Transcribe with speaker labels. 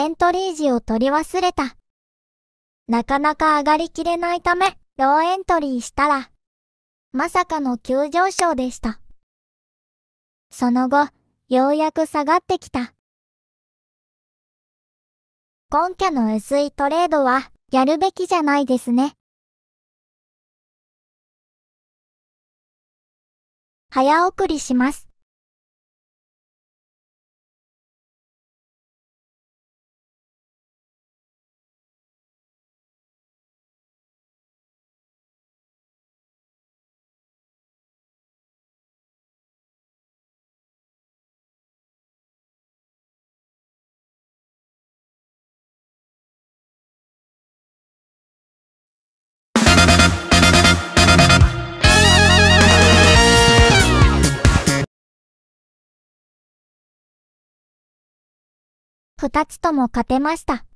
Speaker 1: エントリー時を取り忘れた。なかなか上がりきれないため、ローエントリーしたら、まさかの急上昇でした。その後、ようやく下がってきた。
Speaker 2: 根拠の薄いトレードは、やるべきじゃな
Speaker 3: いですね。早送りします。二つとも勝てました。